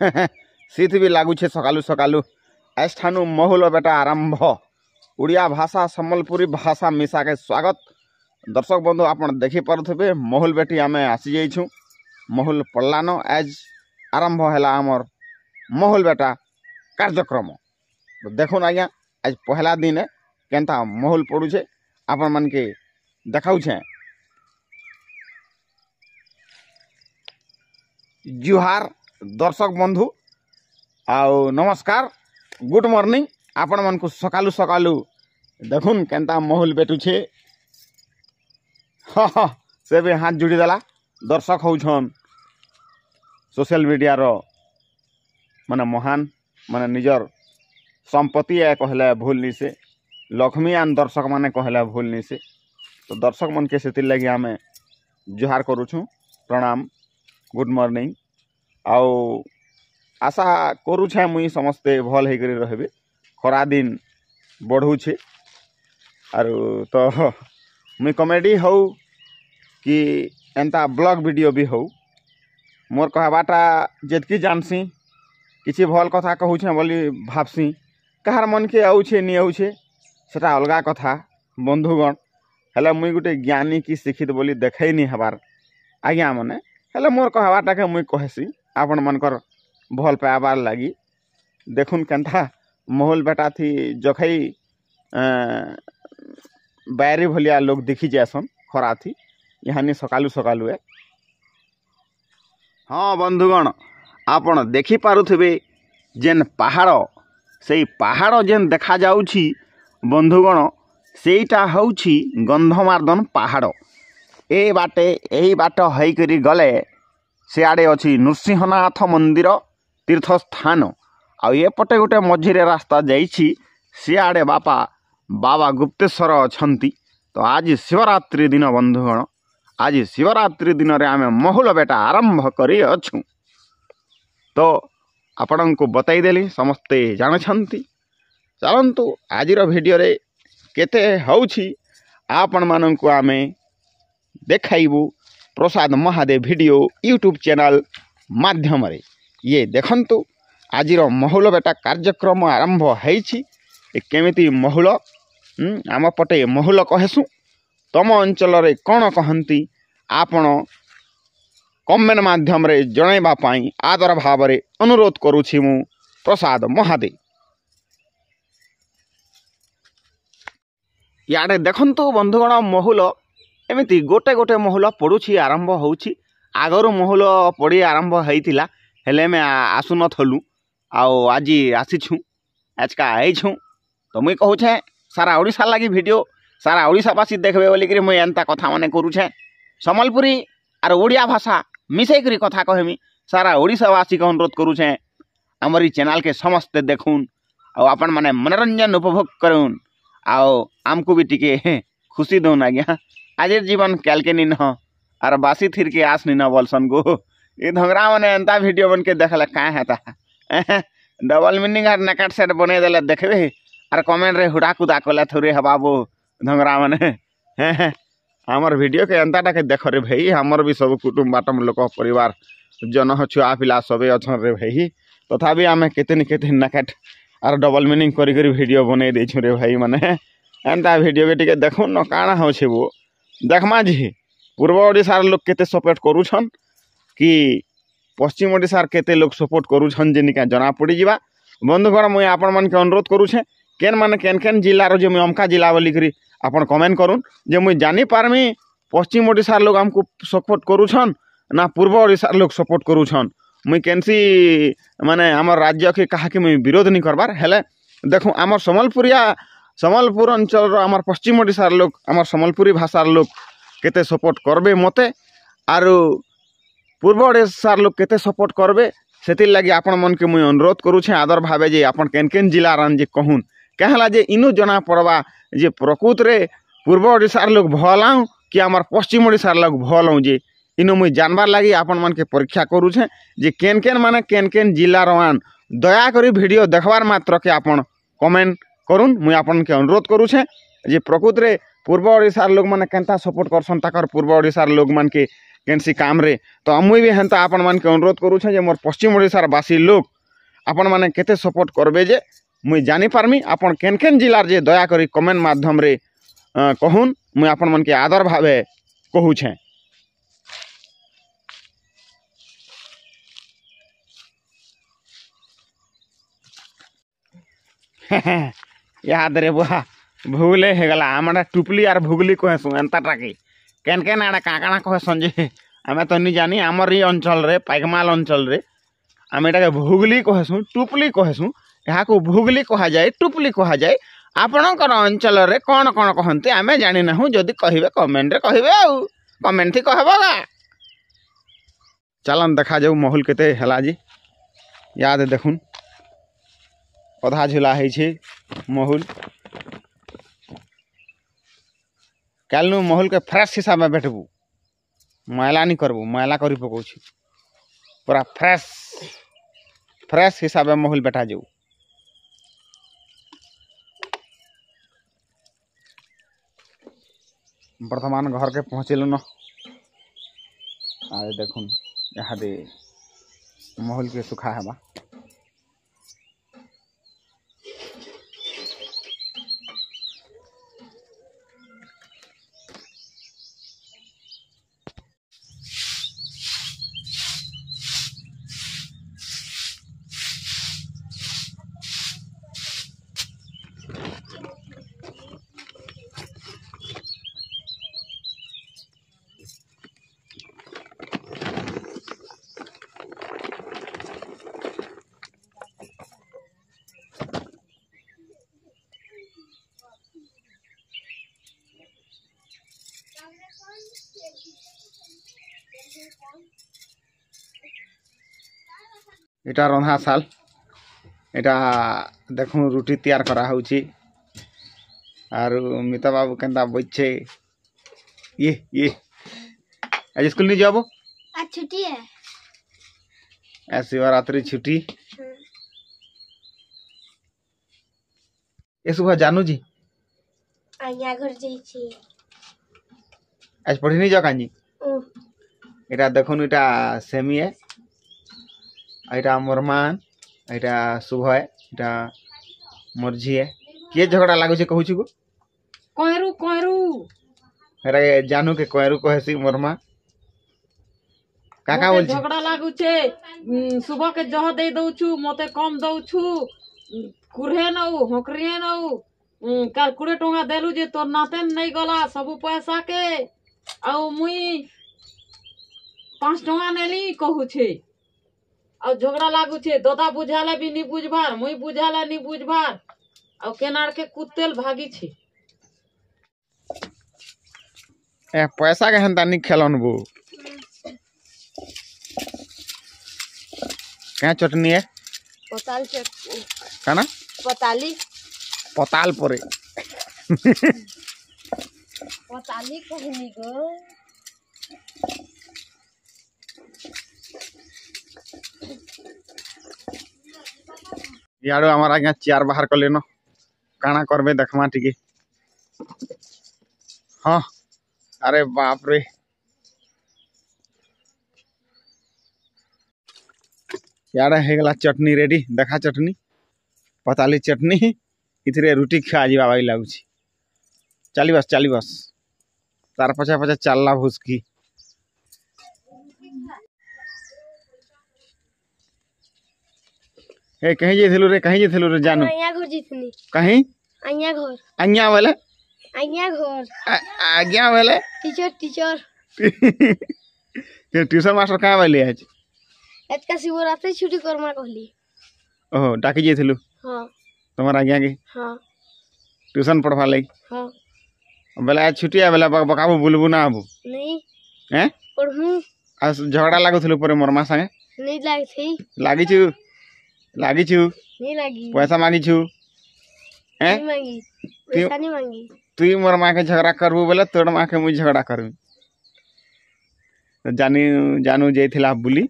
ଶୀତ ବି ଲାଗୁଛେ ସକାଳୁ ସକାଳୁ ଏଠାନୁ ମହୁଲ ବେଟା ଆରମ୍ଭ ଓଡ଼ିଆ ଭାଷା ସମ୍ବଲପୁରୀ ଭାଷା ମିଶାକେ ସ୍ୱାଗତ ଦର୍ଶକ ବନ୍ଧୁ ଆପଣ ଦେଖିପାରୁଥିବେ ମହୁଲ ବେଟି ଆମେ ଆସିଯାଇଛୁଁ ମହୁଲ ପଡ଼ଲାନ ଏଜ୍ ଆରମ୍ଭ ହେଲା ଆମର୍ ମହୁଲ ବେଟା କାର୍ଯ୍ୟକ୍ରମ ଦେଖୁନ୍ ଆଜ୍ଞା ଆଜ୍ ପହଲା ଦିନେ କେନ୍ତା ମହୁଲ ପଡ଼ୁଛେ ଆପଣମାନକେ ଦେଖାଉଛେଁ ଜୁହାର दर्शक बंधु आउ नमस्कार गुड मर्णिंग आपण मन को सका सका देखुन के महुल बेटुचे से भी हाथ जुड़ी देला दर्शक होछन सोशल मीडिया रो मान महान मान निजर संपत्ति ए कहले भूल से लक्ष्मी आन दर्शक माने कहले भूल से तो दर्शक मन के लगे आम जुहार करुँ प्रणाम गुड मर्णिंग ଆଉ ଆଶା କରୁଛେଁ ମୁଇଁ ସମସ୍ତେ ଭଲ୍ ହେଇକରି ରହେବେ ଖରାଦିନ୍ ବଢ଼ଉଛେ ଆରୁ ତ ମୁଇଁ କମେଡ଼ି ହଉ କି ଏନ୍ତା ବ୍ଲଗ୍ ଭିଡ଼ିଓ ବି ହଉ ମୋର୍ କହେବାଟା ଯେତ୍କି ଜାନ୍ସି କିଛି ଭଲ୍ କଥା କହୁଛେଁ ବୋଲି ଭାବ୍ସି କାହାର୍ ମନ୍କେ ଆଉଛେ ନି ଆଉଛେ ସେଟା ଅଲଗା କଥା ବନ୍ଧୁଗଣ ହେଲେ ମୁଇଁ ଗୁଟେ ଜ୍ଞାନୀ କି ଶିକ୍ଷିତ୍ ବୋଲି ଦେଖେଇ ନି ହେବାର୍ ମାନେ ହେଲେ ମୋର୍ କହେବାଟାକେ ମୁଇଁ କହେସି ଆପଣମାନଙ୍କର ଭଲ୍ ପାଇବାର୍ ଲାଗି ଦେଖୁନ୍ କେନ୍ତା ମହୁଲ୍ ବେଟା ଥି ଜଖାଇ ବାଇରି ଭଳିଆ ଲୋକ୍ ଦେଖି ଯାଏସନ୍ ଖରାଥି ଏହାନି ସକାଲୁ ସକାଲୁ ଏ ହଁ ବନ୍ଧୁଗଣ ଆପଣ ଦେଖିପାରୁଥିବେ ଯେନ୍ ପାହାଡ଼ ସେଇ ପାହାଡ଼ ଯେନ୍ ଦେଖାଯାଉଛି ବନ୍ଧୁଗଣ ସେଇଟା ହେଉଛି ଗନ୍ଧମାର୍ଦ୍ଦନ ପାହାଡ଼ ଏଇ ବାଟେ ଏହି ବାଟ ହେଇକରି ଗଲେ ସିଆଡ଼େ ଅଛି ନୃସିଂହନାଥ ମନ୍ଦିର ତୀର୍ଥସ୍ଥାନ ଆଉ ଏପଟେ ଗୋଟେ ମଝିରେ ରାସ୍ତା ଯାଇଛି ସିଆଡ଼େ ବାପା ବାବା ଗୁପ୍ତେଶ୍ୱର ଅଛନ୍ତି ତ ଆଜି ଶିବରାତ୍ରି ଦିନ ବନ୍ଧୁଗଣ ଆଜି ଶିବରାତ୍ରି ଦିନରେ ଆମେ ମହୁଲ ବେଟା ଆରମ୍ଭ କରିଅଛୁ ତ ଆପଣଙ୍କୁ ବତାଇଦେଲି ସମସ୍ତେ ଜାଣିଛନ୍ତି ଚାଲନ୍ତୁ ଆଜିର ଭିଡ଼ିଓରେ କେତେ ହେଉଛି ଆପଣମାନଙ୍କୁ ଆମେ ଦେଖାଇବୁ Prasad Mahadev video YouTube channel ମାଧ୍ୟମରେ ଇଏ ଦେଖନ୍ତୁ ଆଜିର ମହୁଲ ବେଟା କାର୍ଯ୍ୟକ୍ରମ ଆରମ୍ଭ ହେଇଛି ଏ କେମିତି ମହୁଳ ଆମ ପଟେ ମହୁଲ କହେସୁଁ ତମ ଅଞ୍ଚଳରେ କ'ଣ କହନ୍ତି ଆପଣ କମେଣ୍ଟ ମାଧ୍ୟମରେ ଜଣାଇବା ପାଇଁ ଆଦର ଭାବରେ ଅନୁରୋଧ କରୁଛି ମୁଁ ପ୍ରସାଦ ମହାଦେବ ଇଆଡ଼େ ଦେଖନ୍ତୁ ବନ୍ଧୁଗଣ ମହୁଲ ଏମିତି ଗୋଟେ ଗୋଟେ ମହଲ ପଡ଼ୁଛି ଆରମ୍ଭ ହେଉଛି ଆଗରୁ ମହଲ ପଡ଼ି ଆରମ୍ଭ ହେଇଥିଲା ହେଲେ ଆମେ ଆସୁନଥିଲୁ ଆଉ ଆଜି ଆସିଛୁ ଆଜିକା ହେଇଛୁ ତ ମୁଇଁ କହୁଛେ ସାରା ଓଡ଼ିଶା ଲାଗି ଭିଡ଼ିଓ ସାରା ଓଡ଼ିଶାବାସୀ ଦେଖ୍ବେ ବୋଲିକିରି ମୁଇଁ ଏନ୍ତା କଥାମାନେ କରୁଛେ ସମ୍ବଲପୁରୀ ଆର୍ ଓଡ଼ିଆ ଭାଷା ମିଶେଇକରି କଥା କହେମି ସାରା ଓଡ଼ିଶାବାସୀକୁ ଅନୁରୋଧ କରୁଛେଁ ଆମର ଏଇ ଚ୍ୟାନେଲ୍କେ ସମସ୍ତେ ଦେଖୁନ୍ ଆଉ ଆପଣମାନେ ମନୋରଞ୍ଜନ ଉପଭୋଗ କରୁନ୍ ଆଉ ଆମକୁ ବି ଟିକେ ଖୁସି ଦଉନ୍ ଆଜ୍ଞା आज जीवन कैलके निन आर बासी थिर के आस निन बोलसन गो ये धंगरा मैंने एंता वीडियो बन के देखल का है ता डबल मीनिंग आर नकट सेट बने दे देखे आर कमेंट रे हुड़ा कुदा कले थोड़े हवा वो धोंगरा मैंने आमर वीडियो के एंता के देख रे भाई हमर भी सब कुटुम बाटम लोक परिवार जन छुआ पिला सबे अछन रे भाई तथा भी आम के नैकेट नकट आर डबल मिनिंग करी करी वीडियो बने दे रे भाई माने एंता वीडियो के टिके देखो न काना हो छे वो ଦେଖ୍ମା ଯେ ପୂର୍ବ ଓଡ଼ିଶାର ଲୋକ କେତେ ସପୋର୍ଟ କରୁଛନ୍ କି ପଶ୍ଚିମ ଓଡ଼ିଶାର କେତେ ଲୋକ ସପୋର୍ଟ କରୁଛନ୍ ଯେନିକା ଜଣାପଡ଼ିଯିବା ବନ୍ଧୁଗଣ ମୁଇଁ ଆପଣମାନଙ୍କୁ ଅନୁରୋଧ କରୁଛେ କେନ୍ ମାନେ କେନ୍ କେନ୍ ଜିଲ୍ଲାର ଯେ ମୁଇଁ ଅମକା ଜିଲ୍ଲା ବୋଲିକରି ଆପଣ କମେଣ୍ଟ କରୁନ୍ ଯେ ମୁଇଁ ଜାଣିପାରମି ପଶ୍ଚିମ ଓଡ଼ିଶାର ଲୋକ ଆମକୁ ସପୋର୍ଟ କରୁଛନ୍ ନା ପୂର୍ବ ଓଡ଼ିଶାର ଲୋକ ସପୋର୍ଟ କରୁଛନ୍ ମୁଇଁ କେନ୍ସି ମାନେ ଆମର ରାଜ୍ୟକେ କାହାକେ ମୁଇଁ ବିରୋଧ ନି କରବାର୍ ହେଲେ ଦେଖୁ ଆମର ସମ୍ବଲପୁରିଆ ସମ୍ବଲପୁର ଅଞ୍ଚଳର ଆମର ପଶ୍ଚିମ ଓଡ଼ିଶାର ଲୋକ ଆମର ସମ୍ବଲପୁରୀ ଭାଷାର ଲୋକ କେତେ ସପୋର୍ଟ କରବେ ମୋତେ ଆରୁ ପୂର୍ବ ଓଡ଼ିଶାର ଲୋକ କେତେ ସପୋର୍ଟ କରବେ ସେଥିର୍ଲାଗି ଆପଣମାନଙ୍କୁ ମୁଇଁ ଅନୁରୋଧ କରୁଛେଁ ଆଦର ଭାବେ ଯେ ଆପଣ କେନ୍ କେନ୍ ଜିଲ୍ଲାର ଯେ କହୁନ୍ କାଁ ହେଲା ଯେ ଇନୁ ଜଣା ପଡ଼ବା ଯେ ପ୍ରକୃତରେ ପୂର୍ବ ଓଡ଼ିଶାର ଲୋକ ଭଲ୍ ଆଉଁ କି ଆମର ପଶ୍ଚିମ ଓଡ଼ିଶାର ଲୋକ ଭଲ୍ ଆଉଁ ଯେ ଇନୁ ମୁଇଁ ଜାନବାର୍ ଲାଗି ଆପଣମାନକେ ପରୀକ୍ଷା କରୁଛେଁ ଯେ କେନ୍ କେନ୍ ମାନେ କେନ୍ କେନ୍ ଜିଲ୍ଲାର ଆନ୍ ଦୟାକରି ଭିଡ଼ିଓ ଦେଖ୍ବାର୍ ମାତ୍ରକେ ଆପଣ କମେଣ୍ଟ করুন মুই আপনাকে অনুরোধ করুছে যে প্রকৃতরে পূর্ব ওড়িশার লোকমানে কেনতা সপোর্ট করছেন তাকর পূর্ব ওড়িশার লোকমানকে কেনসি কামরে তো মুই বি হেনতা আপনার অনুরোধ করুছে যে মোর পশ্চিম ওড়িশার বাসী লোক আপন মানে কেতে সপোর্ট করবে যে মুই জানিপারমি আপন কেন কেন জেলার যে দয়া করে কমেন্ট মাধ্যমে কহুন মুই আপন মানকে আদর ভাবে কহুছে হ্যাঁ হ্যাঁ ಯಾದ್ರೆ ಬಾ ভুলে হেগলা আমার টুপলি আর ভুগলি কহেসু এন্তাটাকে কেন কেন আড়ে কাঁকানা কহেসন যে আমি তো নি জানি আমার এই অঞ্চলরে পাইকমাল অঞ্চলরে আমি এটাকে ভুগলি কহেসু টুপলি কহেসু ଏହାକୁ ଭୁଗୁଲି କୁହାଯାଏ ଟୁପୁଲି କୁହାଯାଏ ଆପଣଙ୍କର ଅଞ୍ଚଳରେ କ'ଣ କ'ଣ କହନ୍ତି ଆମେ ଜାଣିନାହୁଁ ଯଦି କହିବେ କମେଣ୍ଟରେ କହିବେ ଆଉ କମେଣ୍ଟથી କହିବ ଗା ଚାଲନ୍ ଦେଖାଯାଉ ମହୁଲ କେତେ ହେଲା ଆଜି ୟାଦ ଦେଖୁନ୍ पौधा झूला महुल कल नु महुल के फ्रेश हिसाब में भेटबू मैला नहीं करबू मैला कर पकाउँछु पूरा फ्रेश फ्रेश हिसाब में महुल बैठा जाऊ वर्तमान घर के पहुँचल न आ देख यहाँ दे महुल के सुखा है এটা রন্ধা শাল এটা দেখ রুটি তৈয়ার করা হচ্ছে আর মিতা বাবু কেনা বইছে ইয়ে ইয়ে আজ স্কুল নিয়ে যাবো ছুটি শিবরাত্রি ছুটি এ জানু জি আইয়া ঘর যাইছি আজ পড়িনি যাও কাঞ্জি এটা দেখুন এটা সেমি এ এটা মোর মା এটা শুଭଏ এটা মোর ଝିଏ କିଏ ଝଗଡ଼ା ଲାଗୁଛି କହୁଛୁ ଗୋ କଏଁରୁ କଏଁରୁ ହେରା ଜାନୁ କେ କଏଁରୁ କହେସି ମୋର୍ ମା କାକା ବୋଲଛି ଝଗଡ଼ା ଲାଗୁଛେ ଶୁଭ କେ ଜହ ଦେଇ ଦଉଛୁ ମୋତେ କମ୍ ଦଉଛୁ କୁହେ ନଉ ହକରିଏ ନଉ କାଲ୍ କୋଡ଼ିଏ ଟଙ୍କା ଦେଲୁ ଯେ ତୋର ନାତେନ୍ ନେଇଗଲା ସବୁ ପଇସା କେ ଆଉ ମୁଇଁ ପାଞ୍ଚ ଟଙ୍କା ନେଲି କହୁଛେ और झगड़ा लागू छे दादा बुझाला भी नहीं बुझभार मुई बुझाला नहीं बुझभार और केनार के कुत्तेल भागी छे ए पैसा के हंता नहीं खेलन बो क्या चटनी है पताल चटनी काना पताली पताल परे पताली कहनी गो इड़ू आम आज्ञा चेयर बाहर कले न काणा करबे देखमा टिके हाँ अरे बाप रे इला चटनी रेडी देखा चटनी पताली चटनी इतने रुटी खिया जावा लगुच चल बस चल बस तार पचा पचा चलला भूसकी ए कहीं जे थेलो रे कहीं जे थेलो रे जानू अइया घर जीतनी कहीं अइया घर अइया वाला अइया घर आ गया वाला टीचर टीचर के ट्यूशन मास्टर का वाले आज आज का शिवरात्रि छुट्टी करमा कहली ओहो डाके जे थेलो हां तुम्हारा गया के हां ट्यूशन पढ़वा ले हां वाला आज छुट्टी आ वाला बकाबो बुलबु ना आबो नहीं हैं पढ़ू आज झगड़ा लागो थेलो पर मोर मा संगे नहीं लागी थी लागी छु लागी छु नी लागी पैसा मांगी छु ए नी मांगी पैसा नी मांगी तू ही मोर मां के झगड़ा करबो बोले तोर मां के मुझे झगड़ा करबी जानी जानू जेथिला बुली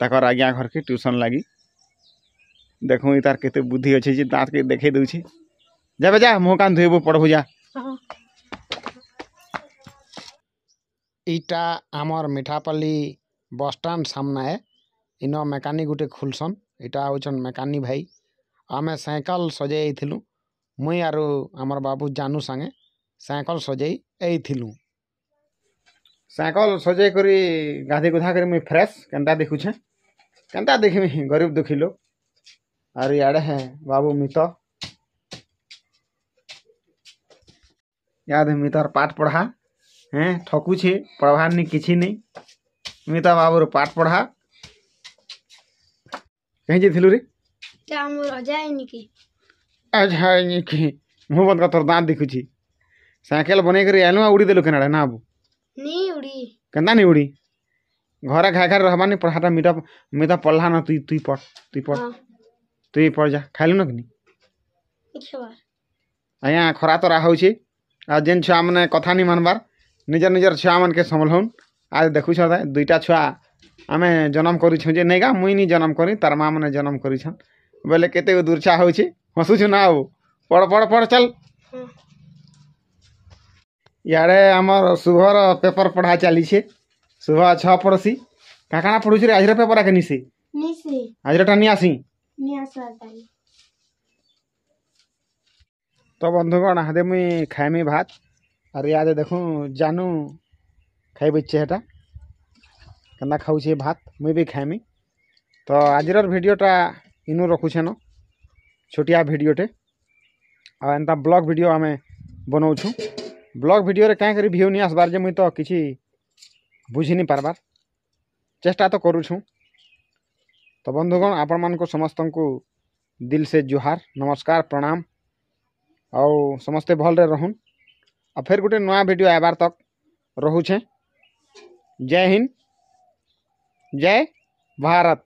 ताकर आज्ञा घर के ट्यूशन लागी देखो ई तार केते बुद्धि अछि जे दांत के देखे दउ छी जा बे जा मुह कान धोइबो पढ़बो जा इटा आमर मिठापल्ली बस स्टाण सामना है इन मेकानिक गुटे खुलसन ଇଟା ହଉଛନ୍ ମେକାନି ଭାଇ ଆମେ ସାଇକେଲ୍ ସଜେଇ ଥିଲୁ ମୁଇଁ ଆରୁ ଆମର ବାବୁ ଜାନୁ ସାଙ୍ଗେ ସାଇକେଲ୍ ସଜେଇ ଏଇଥିଲୁ ସାଇକେଲ୍ ସଜେଇ କରି ଗାଧେଇ ଗୁଧା କରି ମୁଇଁ ଫ୍ରେଶ୍ କେନ୍ତା ଦେଖୁଛେ କେନ୍ତା ଦେଖିମି ଗରିବ ଦୁଃଖୀ ଲୋକ୍ ଆର୍ ଇଆଡ଼େ ହେ ବାବୁ ମିତ ଇହାଦେ ମିତର୍ ପାଠ୍ ପଢ଼ା ହେଁ ଠକୁଛେ ପଢ଼ବାର୍ ନି କିଛି ନି ମିତା ବାବୁର ପାଠ୍ ପଢ଼ା କାହିଁ ଯାଇଥିଲୁ ରେ ଯାଇନି ମୁଁ ବନ୍ଧକ ତୋର ଦାନ୍ତ ଦେଖୁଛି ସାଇକେଲ ବନେଇକରି ଆଇଲୁ ଆଉ ଉଡ଼ିଦେଲୁ ଦେଲୁ କେନାଡ଼େ ନା ହବୁ କେନ୍ତା ନି ଉଡ଼ି ଘରେ ଖାଇ ଖାଇ ରହବାନି ପଢ଼ାଟା ମିଟା ମିଟା ପଢ଼ଲା ନ ତୁଇ ତୁଇ ପଢ଼ ତୁଇ ପଢ଼ ତୁଇ ପଢ଼ ଯା ଖାଇଲୁ ନା କିନି ଆଜ୍ଞା ଖରା ତରା ହଉଛେ ଆଉ ଯେନ୍ ଛୁଆମାନେ କଥା ନି ମାନବାର୍ ନିଜର ନିଜର ଛୁଆମାନକେ ସମ୍ଭଲଉନ୍ ଆଉ ଦେଖୁଛ ଦୁଇଟା ଛୁଆ ଆମେ ଜନମ କରିଛୁଁ ଯେ ନାଇଁଗା ମୁଇଁ ନି ଜନମ କରି ତାର୍ ମାନେ ଜନମ କରିଛନ୍ ବୋଲେ କେତେ ଦୂର୍ଛା ହଉଛେ ହସୁଛୁ ନା ଆଉ ପଡ଼ ପଡ଼ ପଡ଼ ଚାଲ ଇଆଡ଼େ ଆମର ଶୁଭର ପେପର ପଢ଼ା ଚାଲିଛେ ଶୁଭ ଛଅ ପଡ଼ସି କାଣା କାଣା ପଢ଼ୁଛି ଆଜିର ପେପର ଆକେ ନିସି ଆଜିରଟା ନି ଆସି ତ ବନ୍ଧୁଗଣ ହାଦେ ମୁଇଁ ଖାଇମି ଭାତ ଆର୍ ଇଆଦେ ଦେଖୁଁ ଜାନୁ ଖାଇବିଛେ ହେଟା केन्ता खाऊ भात मुई भी खाएमी तो आज भिडटा इनु रखुछे न छोटिया भिडटे आंता ब्लग भिड आम बनाऊ ब्लग भिड क्या भ्यू नहीं आसबार जे मुई तो किसी बुझी नहीं पार्बार चेष्टा तो करूँ तो बंधुगण आपण मान समस्त को दिल से जुहार नमस्कार प्रणाम आउ समस्ते भल्ले रहून आ फेर गोटे नया भिड आबार तक रोचे जय हिंद जय भारत